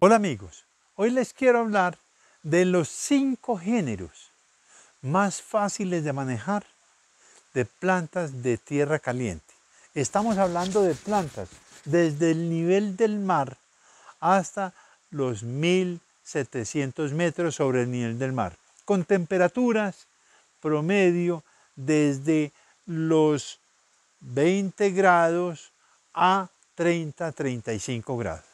Hola amigos, hoy les quiero hablar de los cinco géneros más fáciles de manejar de plantas de tierra caliente. Estamos hablando de plantas desde el nivel del mar hasta los 1700 metros sobre el nivel del mar, con temperaturas promedio desde los 20 grados a 30-35 grados.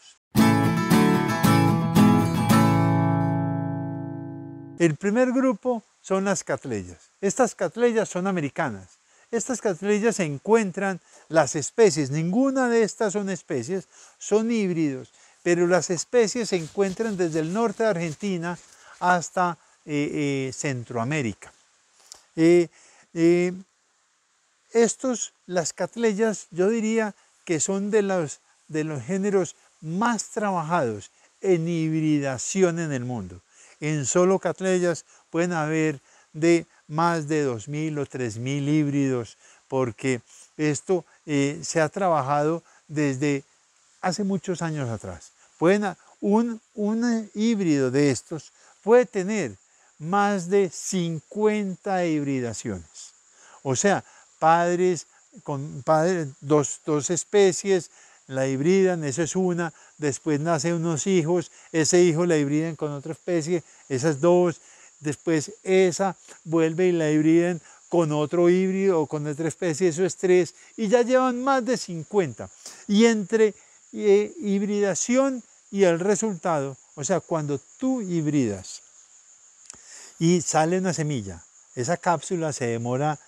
El primer grupo son las catleyas. Estas catleyas son americanas. Estas catleyas se encuentran las especies, ninguna de estas son especies, son híbridos, pero las especies se encuentran desde el norte de Argentina hasta eh, eh, Centroamérica. Eh, estos, las catleyas, yo diría, que son de los, de los géneros más trabajados en hibridación en el mundo. En solo Catleyas pueden haber de más de 2.000 o 3.000 híbridos, porque esto eh, se ha trabajado desde hace muchos años atrás. Pueden, un, un híbrido de estos puede tener más de 50 hibridaciones. O sea, padres, con padre, dos, especies, la hibridan, esa es una, después nacen unos hijos, ese hijo la hibriden con otra especie, esas dos, después esa vuelve y la hibriden con otro híbrido o con otra especie, eso es tres, y ya llevan más de 50. Y entre eh, hibridación y el resultado, o sea, cuando tú hibridas y sale una semilla, esa cápsula se demora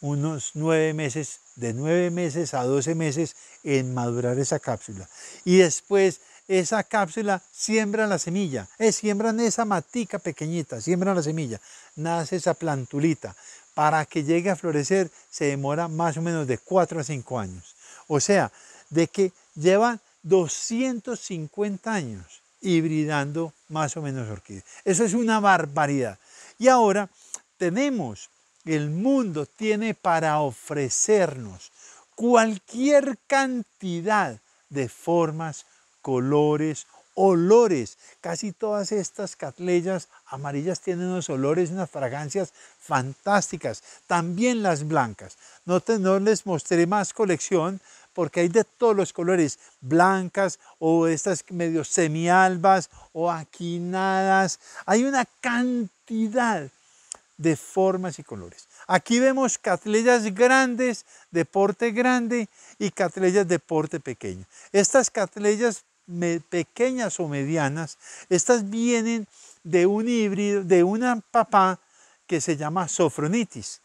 unos nueve meses de 9 meses a 12 meses en madurar esa cápsula. Y después esa cápsula siembra la semilla, Siembra eh, siembran esa matica pequeñita, siembran la semilla, nace esa plantulita. Para que llegue a florecer se demora más o menos de 4 a 5 años. O sea, de que llevan 250 años hibridando más o menos orquídeas. Eso es una barbaridad. Y ahora tenemos el mundo tiene para ofrecernos cualquier cantidad de formas, colores, olores. Casi todas estas catleyas amarillas tienen unos olores, unas fragancias fantásticas. También las blancas. No, no les mostré más colección porque hay de todos los colores, blancas o estas medio semialbas o aquinadas. Hay una cantidad de formas y colores. Aquí vemos catlellas grandes, de porte grande y catlellas de porte pequeño. Estas catlellas pequeñas o medianas, estas vienen de un híbrido, de una papá que se llama sofronitis.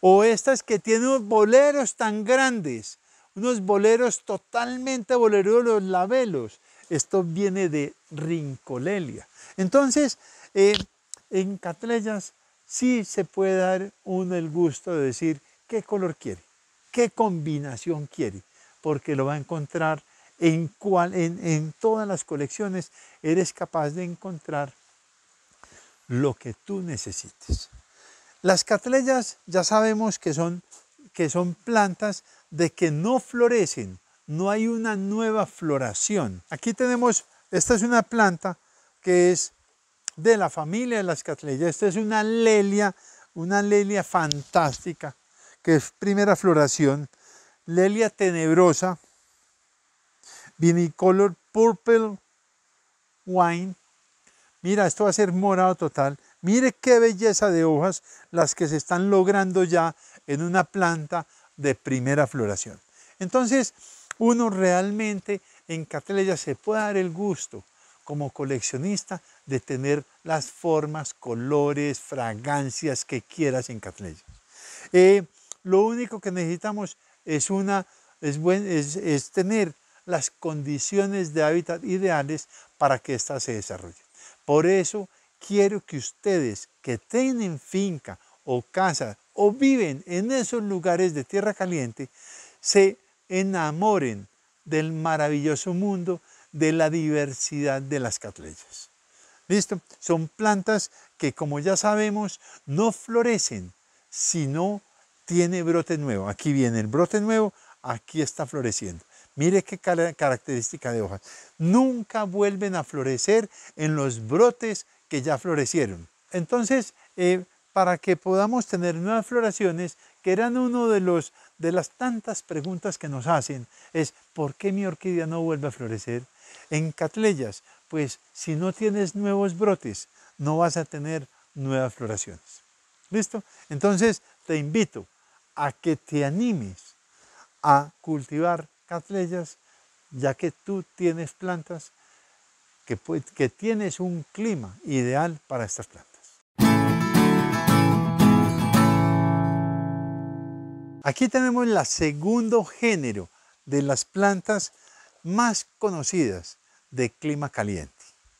O estas que tienen boleros tan grandes, unos boleros totalmente boleros los labelos. Esto viene de rincolelia. Entonces, eh, en catlellas sí se puede dar uno el gusto de decir qué color quiere, qué combinación quiere, porque lo va a encontrar en, en, todas las colecciones, eres capaz de encontrar lo que tú necesites. Las catleyas ya sabemos que son, que son plantas de que no florecen, no hay una nueva floración. Aquí tenemos, esta es una planta que es de la familia de las catleyas. Esta es una lelia, una lelia fantástica, que es primera floración, lelia tenebrosa, vinicolor purple wine. Mira, esto va a ser morado total. Mire qué belleza de hojas las que se están logrando ya en una planta de primera floración. Entonces, uno realmente en Catleya se puede dar el gusto como coleccionista de tener las formas, colores, fragancias que quieras en Catleya. Eh, lo único que necesitamos es, una, es, es, es tener las condiciones de hábitat ideales para que ésta se desarrolle. Por eso quiero que ustedes que tienen finca o casa o viven en esos lugares de tierra caliente, se enamoren del maravilloso mundo de la diversidad de las catleyas. ¿Listo? Son plantas que, como ya sabemos, no florecen si no tiene brote nuevo. Aquí viene el brote nuevo, aquí está floreciendo. Mire qué característica de hojas. Nunca vuelven a florecer en los brotes que ya florecieron. Entonces, eh, para que podamos tener nuevas floraciones, que eran uno de, los, de las tantas preguntas que nos hacen, es ¿por qué mi orquídea no vuelve a florecer? En catleyas, pues si no tienes nuevos brotes, no vas a tener nuevas floraciones. ¿Listo? Entonces te invito a que te animes a cultivar catleyas, ya que tú tienes plantas, que, que tienes un clima ideal para estas plantas. Aquí tenemos el segundo género de las plantas más conocidas de clima caliente.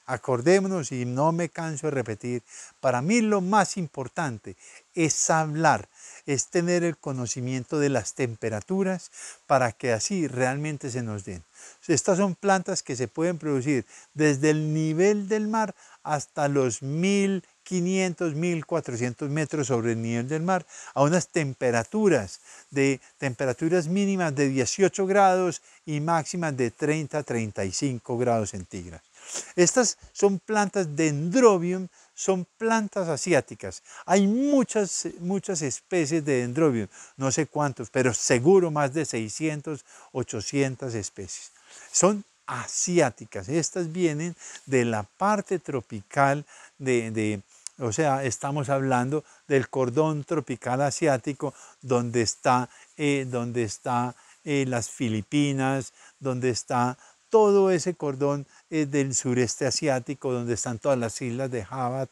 Acordémonos y no me canso de repetir, para mí lo más importante es hablar, es tener el conocimiento de las temperaturas para que así realmente se nos den. Estas son plantas que se pueden producir desde el nivel del mar hasta los 1500, 1400 metros sobre el nivel del mar, a unas temperaturas de temperaturas mínimas de 18 grados y máximas de 30 35 grados centígrados. Estas son plantas dendrobium, son plantas asiáticas. Hay muchas, muchas especies de dendrobium, no sé cuántos, pero seguro más de 600, 800 especies. Son asiáticas. Estas vienen de la parte tropical de, o sea, estamos hablando del cordón tropical asiático donde está, eh, donde está eh, las Filipinas, donde está todo ese cordón eh, del sureste asiático, donde están todas las islas de Java,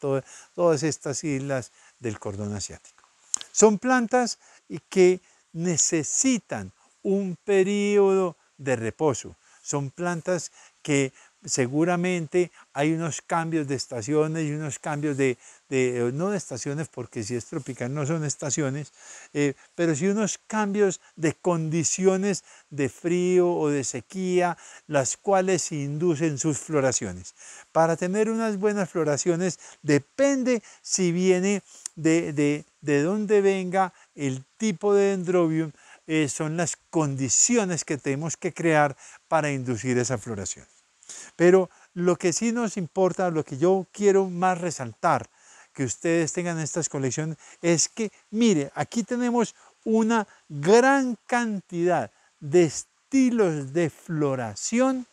todas estas islas del cordón asiático. Son plantas que necesitan un periodo de reposo. Son plantas que seguramente hay unos cambios de estaciones y unos cambios de, eh, no de estaciones, porque si es tropical no son estaciones, eh, pero sí unos cambios de condiciones de frío o de sequía, las cuales inducen sus floraciones. Para tener unas buenas floraciones depende si viene de, de, de dónde venga el tipo de dendrobium, eh, son las condiciones que tenemos que crear para inducir esa floración. Pero lo que sí nos importa, lo que yo quiero más resaltar que ustedes tengan estas colecciones, es que, mire, aquí tenemos una gran cantidad de estilos de floración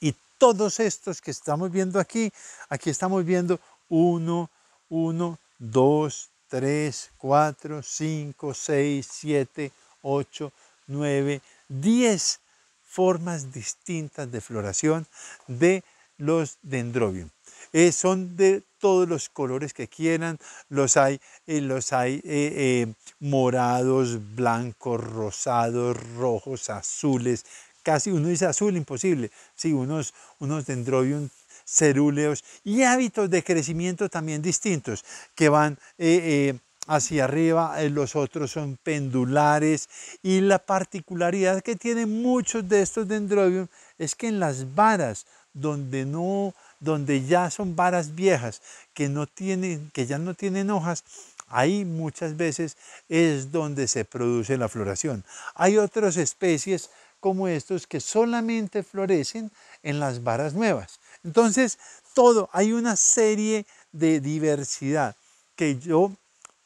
y todos estos que estamos viendo aquí, aquí estamos viendo uno, uno, dos, 3, cuatro, cinco, 6, siete, 8, 9, diez formas distintas de floración de los dendrobium. Eh, son de todos los colores que quieran, los hay, eh, los hay eh, morados, blancos, rosados, rojos, azules, casi uno dice azul, imposible, sí, unos, unos dendrobium cerúleos y hábitos de crecimiento también distintos que van eh, eh, hacia arriba, eh, los otros son pendulares y la particularidad que tienen muchos de estos dendrobium es que en las varas donde no donde ya son varas viejas que no tienen que ya no tienen hojas ahí muchas veces es donde se produce la floración hay otras especies como estos que solamente florecen en las varas nuevas entonces, todo, hay una serie de diversidad que yo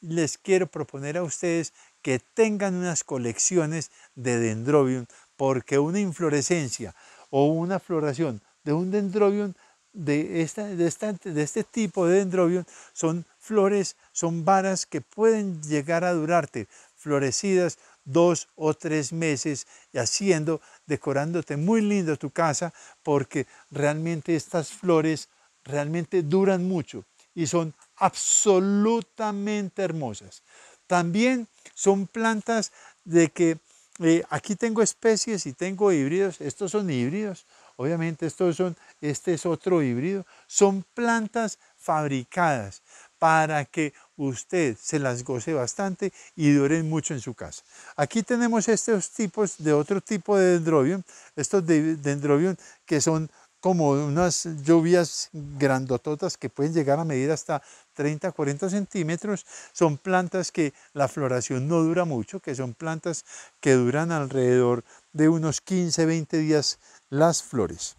les quiero proponer a ustedes que tengan unas colecciones de dendrobium, porque una inflorescencia o una floración de un dendrobium de, este tipo de dendrobium son flores, son varas que pueden llegar a durarte florecidas dos o tres meses y haciendo decorándote muy lindo tu casa, porque realmente estas flores realmente duran mucho y son absolutamente hermosas. También son plantas de que eh, aquí tengo especies y tengo híbridos, estos son híbridos, obviamente estos son, este es otro híbrido, son plantas fabricadas para que usted se las goce bastante y duren mucho en su casa. Aquí tenemos estos tipos de otro tipo de dendrobium, estos dendrobium que son como unas lluvias grandototas que pueden llegar a medir hasta 30, 40 centímetros. Son plantas que la floración no dura mucho, que son plantas que duran alrededor de unos 15, 20 días las flores.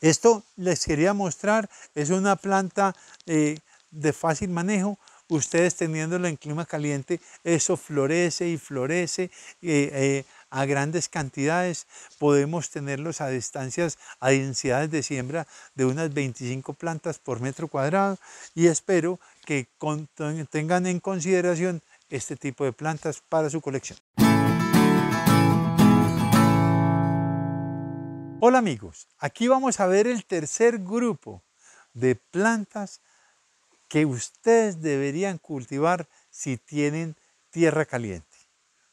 Esto les quería mostrar, es una planta eh, de fácil manejo, ustedes teniéndolo en clima caliente, eso florece y florece eh, eh, a grandes cantidades. Podemos tenerlos a distancias, a densidades de siembra de unas 25 plantas por metro cuadrado y espero que tengan en consideración este tipo de plantas para su colección. Hola amigos, aquí vamos a ver el tercer grupo de plantas que ustedes deberían cultivar si tienen tierra caliente.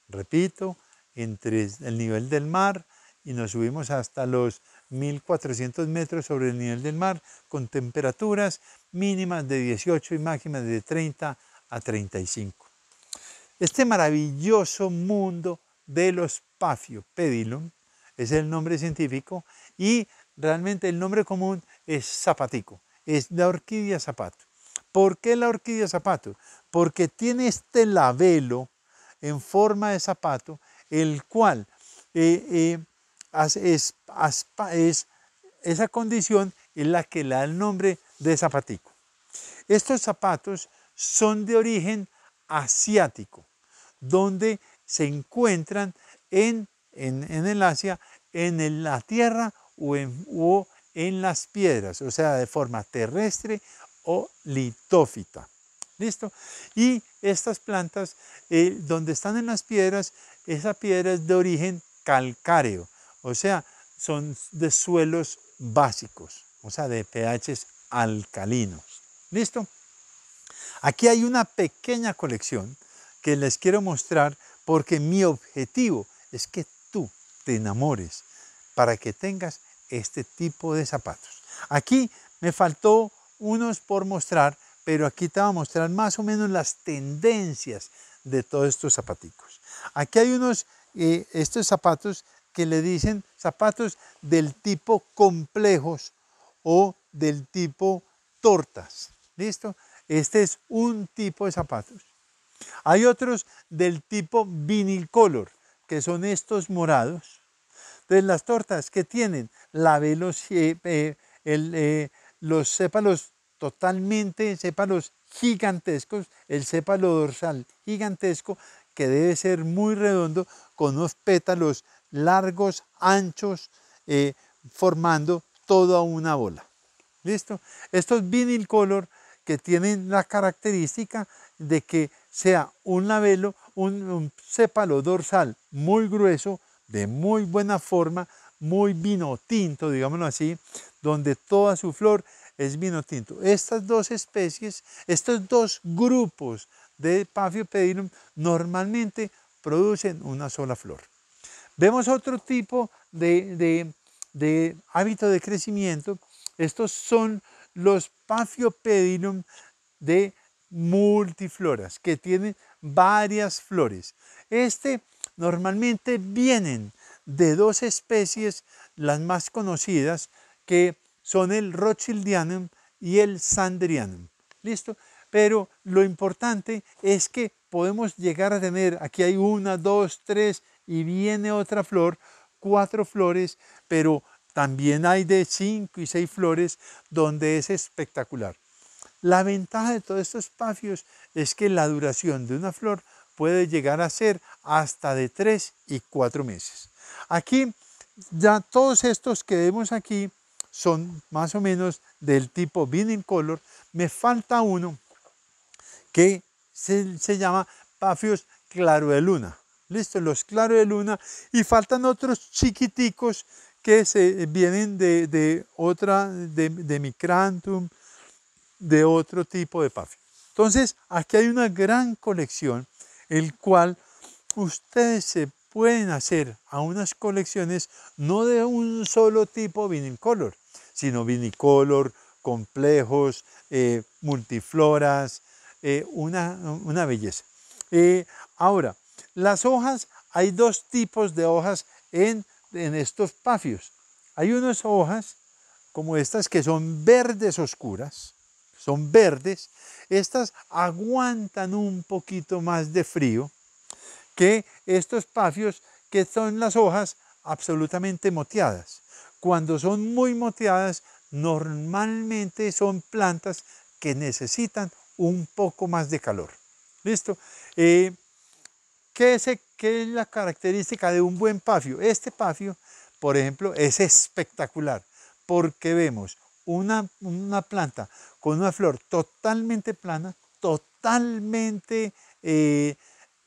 Repito, entre el nivel del mar y nos subimos hasta los 1400 metros sobre el nivel del mar con temperaturas mínimas de 18 y máximas de 30 a 35. Este maravilloso mundo de los pafio, pedilum, es el nombre científico y realmente el nombre común es zapatico, es la orquídea zapato. ¿Por qué la orquídea zapato? Porque tiene este labelo en forma de zapato, el cual eh, eh, es, esa condición en la que le da el nombre de zapatico. Estos zapatos son de origen asiático, donde se encuentran en, el Asia, en la tierra o en, o en las piedras, o sea, de forma terrestre o litófita. ¿Listo? Y estas plantas, eh, donde están en las piedras, esa piedra es de origen calcáreo, o sea, son de suelos básicos, o sea, de pHs alcalinos. ¿Listo? Aquí hay una pequeña colección que les quiero mostrar porque mi objetivo es que tú te enamores para que tengas este tipo de zapatos. Aquí me faltó unos por mostrar, pero aquí te va a mostrar más o menos las tendencias de todos estos zapaticos. Aquí hay unos, eh, estos zapatos que le dicen zapatos del tipo complejos o del tipo tortas. ¿Listo? Este es un tipo de zapatos. Hay otros del tipo vinil que son estos morados. Entonces las tortas que tienen la velocidad, eh, eh, el, los sépalos totalmente, sépalos gigantescos, el sépalo dorsal gigantesco que debe ser muy redondo con unos pétalos largos, anchos, eh, formando toda una bola. ¿Listo? Estos vinil color que tienen la característica de que sea un labelo, un, un sépalo dorsal muy grueso, de muy buena forma, muy vino tinto, digámoslo así, donde toda su flor es vino tinto. Estas dos especies, estos dos grupos de Paphiopedilum normalmente producen una sola flor. Vemos otro tipo de, hábito de crecimiento. Estos son los Paphiopedilum de multifloras, que tienen varias flores. Este normalmente vienen de dos especies, las más conocidas, que son el Rothschildianum y el Sandrianum. ¿Listo? Pero lo importante es que podemos llegar a tener, aquí hay una, dos, tres, y viene otra flor, cuatro flores, pero también hay de cinco y seis flores donde es espectacular. La ventaja de todos estos pafios es que la duración de una flor puede llegar a ser hasta de tres y cuatro meses. Aquí, ya todos estos que vemos aquí son más o menos del tipo Binning Color. Me falta uno que se, llama Pafios Claro de Luna. Listo, los Claro de Luna. Y faltan otros chiquiticos que se vienen de, otra, de, Micrantum, de otro tipo de pafio. Entonces, aquí hay una gran colección, el cual ustedes se pueden hacer a unas colecciones no de un solo tipo vinicolor, sino vinicolor, complejos, eh, multifloras, eh, una, belleza. Eh, ahora, las hojas, hay dos tipos de hojas en, en estos pafios. Hay unas hojas como estas que son verdes oscuras, son verdes, estas aguantan un poquito más de frío, que estos pafios, que son las hojas absolutamente moteadas. Cuando son muy moteadas, normalmente son plantas que necesitan un poco más de calor. ¿Listo? Eh, ¿qué, es, es la característica de un buen pafio? Este pafio, por ejemplo, es espectacular porque vemos una, planta con una flor totalmente plana, totalmente eh,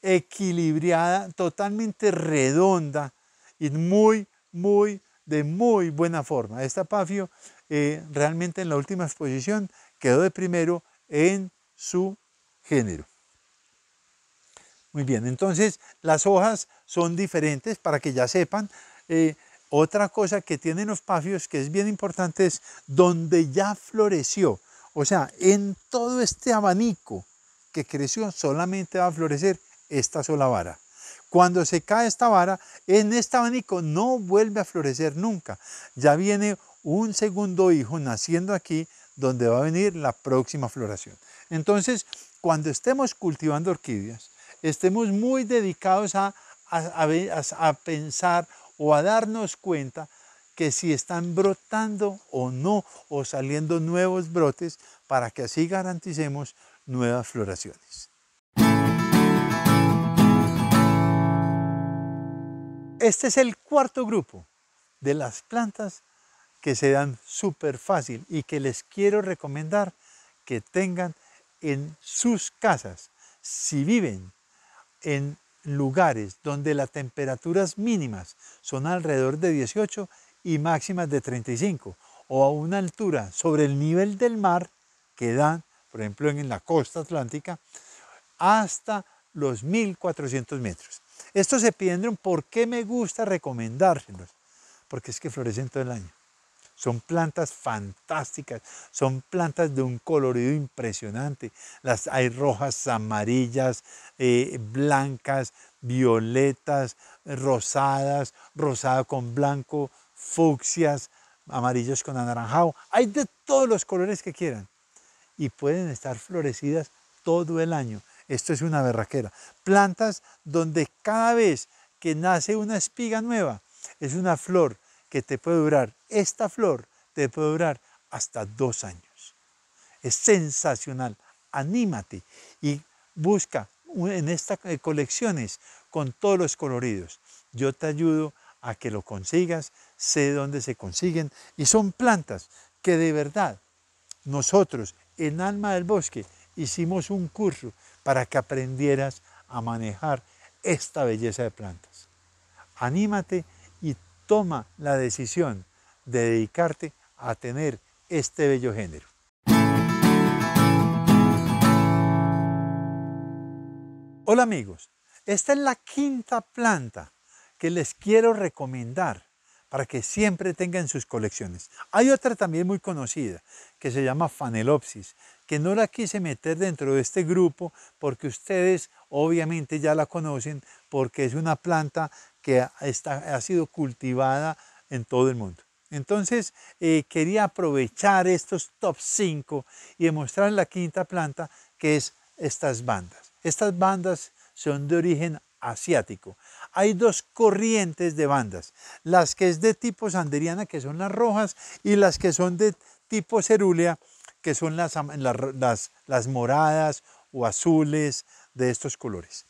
equilibrada, totalmente redonda y muy, muy, de muy buena forma. Esta Pafio eh, realmente en la última exposición quedó de primero en su género. Muy bien, entonces las hojas son diferentes para que ya sepan. Eh, otra cosa que tienen los pafios que es bien importante es donde ya floreció. O sea, en todo este abanico que creció solamente va a florecer esta sola vara. Cuando se cae esta vara, en este abanico no vuelve a florecer nunca. Ya viene un segundo hijo naciendo aquí donde va a venir la próxima floración. Entonces, cuando estemos cultivando orquídeas, estemos muy dedicados a, pensar o a darnos cuenta que si están brotando o no, o saliendo nuevos brotes, para que así garanticemos nuevas floraciones. Este es el cuarto grupo de las plantas que se dan súper fácil y que les quiero recomendar que tengan en sus casas. Si viven en lugares donde las temperaturas mínimas son alrededor de 18 y máximas de 35 o a una altura sobre el nivel del mar que dan, por ejemplo, en la costa atlántica, hasta los 1400 metros. Estos epidendrum, ¿por qué me gusta recomendárselos? Porque es que florecen todo el año. Son plantas fantásticas, son plantas de un colorido impresionante. Las hay rojas, amarillas, eh, blancas, violetas, rosadas, rosada con blanco, fucsias, amarillos con anaranjado. Hay de todos los colores que quieran y pueden estar florecidas todo el año. Esto es una berraquera. Plantas donde cada vez que nace una espiga nueva, es una flor que te puede durar, esta flor te puede durar hasta dos años. Es sensacional. Anímate y busca en estas eh, colecciones con todos los coloridos. Yo te ayudo a que lo consigas, sé dónde se consiguen y son plantas que de verdad nosotros en Alma del Bosque hicimos un curso para que aprendieras a manejar esta belleza de plantas. Anímate y toma la decisión de dedicarte a tener este bello género. Hola amigos, esta es la quinta planta que les quiero recomendar para que siempre tengan sus colecciones. Hay otra también muy conocida que se llama Fanelopsis que no la quise meter dentro de este grupo porque ustedes obviamente ya la conocen porque es una planta que está, ha sido cultivada en todo el mundo. Entonces eh, quería aprovechar estos top 5 y demostrar la quinta planta que es estas bandas. Estas bandas son de origen asiático. Hay dos corrientes de bandas, las que es de tipo sanderiana, que son las rojas, y las que son de tipo cerúlea, que son las, las, moradas o azules de estos colores.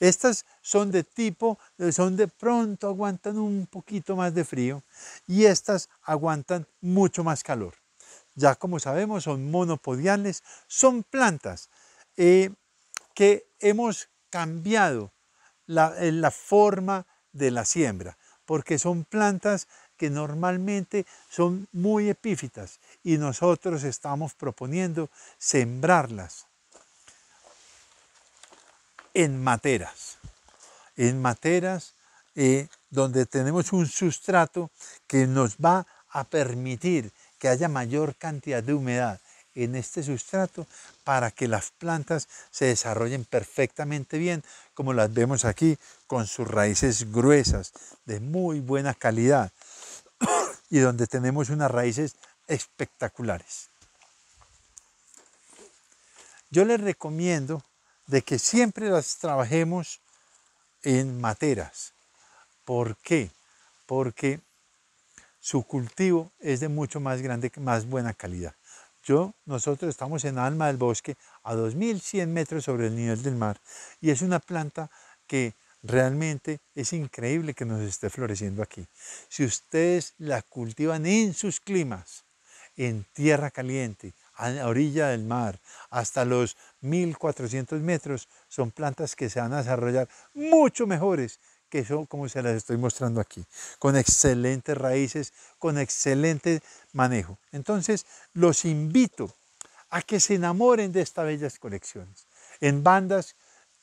Estas son de tipo, eh, son de pronto aguantan un poquito más de frío y estas aguantan mucho más calor. Ya como sabemos son monopodiales, son plantas eh, que hemos cambiado eh, la forma de la siembra, porque son plantas que normalmente son muy epífitas y nosotros estamos proponiendo sembrarlas en materas, en materas eh, donde tenemos un sustrato que nos va a permitir que haya mayor cantidad de humedad en este sustrato para que las plantas se desarrollen perfectamente bien, como las vemos aquí, con sus raíces gruesas, de muy buena calidad, y donde tenemos unas raíces espectaculares. Yo les recomiendo de que siempre las trabajemos en materas. ¿Por qué? Porque su cultivo es de mucho más grande, más buena calidad. Yo, nosotros estamos en Alma del Bosque, a 2100 metros sobre el nivel del mar, y es una planta que Realmente es increíble que nos esté floreciendo aquí. Si ustedes la cultivan en sus climas, en tierra caliente, a la orilla del mar, hasta los 1400 metros, son plantas que se van a desarrollar mucho mejores que son como se las estoy mostrando aquí, con excelentes raíces, con excelente manejo. Entonces, los invito a que se enamoren de estas bellas colecciones, en bandas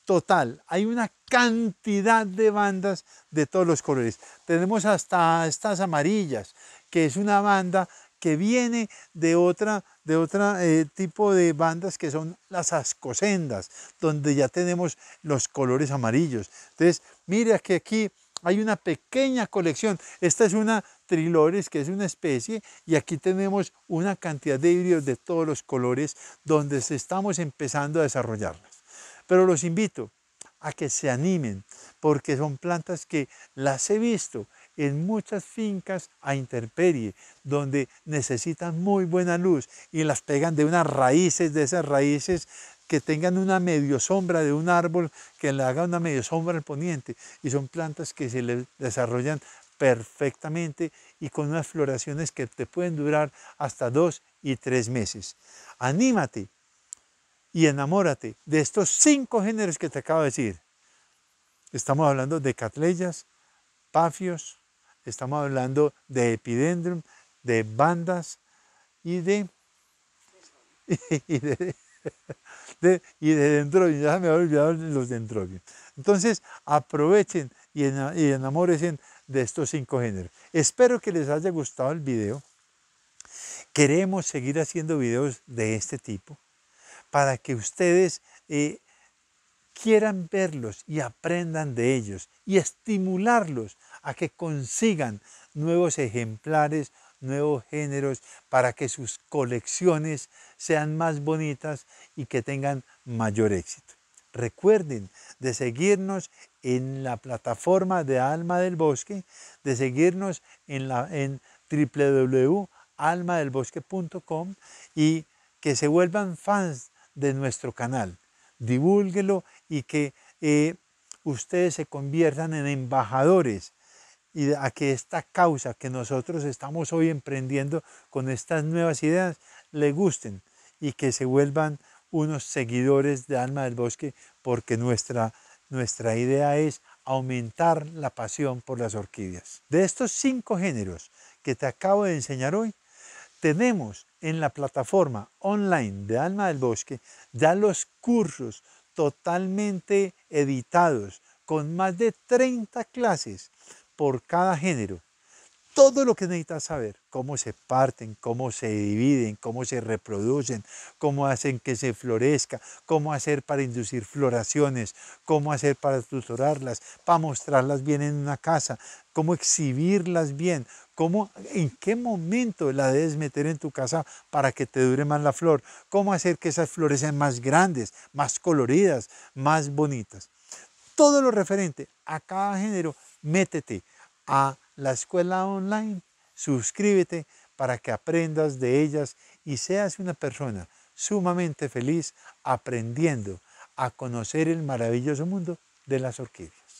total. Hay una cantidad de bandas de todos los colores. Tenemos hasta estas amarillas, que es una banda que viene de otra de otro eh, tipo de bandas que son las ascosendas, donde ya tenemos los colores amarillos. Entonces, mira que aquí hay una pequeña colección. Esta es una trilores, que es una especie, y aquí tenemos una cantidad de híbridos de todos los colores, donde estamos empezando a desarrollarlas. Pero los invito a que se animen, porque son plantas que las he visto en muchas fincas a interperie, donde necesitan muy buena luz y las pegan de unas raíces, de esas raíces que tengan una medio sombra de un árbol, que le haga una medio sombra al poniente. Y son plantas que se desarrollan perfectamente y con unas floraciones que te pueden durar hasta dos y tres meses. Anímate y enamórate de estos cinco géneros que te acabo de decir. Estamos hablando de catleyas, pafios, estamos hablando de epidendrum, de bandas y de... Y de, y ya me había olvidado los dendrobium. Entonces aprovechen y, y enamórense de estos cinco géneros. Espero que les haya gustado el video. Queremos seguir haciendo videos de este tipo para que ustedes eh, quieran verlos y aprendan de ellos y estimularlos a que consigan nuevos ejemplares, nuevos géneros, para que sus colecciones sean más bonitas y que tengan mayor éxito. Recuerden de seguirnos en la plataforma de Alma del Bosque, de seguirnos en, en www.almadelbosque.com y que se vuelvan fans de nuestro canal. Divúlguelo y que eh, ustedes se conviertan en embajadores y a que esta causa que nosotros estamos hoy emprendiendo con estas nuevas ideas le gusten y que se vuelvan unos seguidores de Alma del Bosque porque nuestra, nuestra idea es aumentar la pasión por las orquídeas. De estos cinco géneros que te acabo de enseñar hoy, tenemos en la plataforma online de Alma del Bosque ya los cursos totalmente editados con más de 30 clases por cada género todo lo que necesitas saber, cómo se parten, cómo se dividen, cómo se reproducen, cómo hacen que se florezca, cómo hacer para inducir floraciones, cómo hacer para tutorarlas, para mostrarlas bien en una casa, cómo exhibirlas bien, cómo, en qué momento la debes meter en tu casa para que te dure más la flor, cómo hacer que esas flores sean más grandes, más coloridas, más bonitas. Todo lo referente a cada género, métete a la escuela online. Suscríbete para que aprendas de ellas y seas una persona sumamente feliz aprendiendo a conocer el maravilloso mundo de las orquídeas.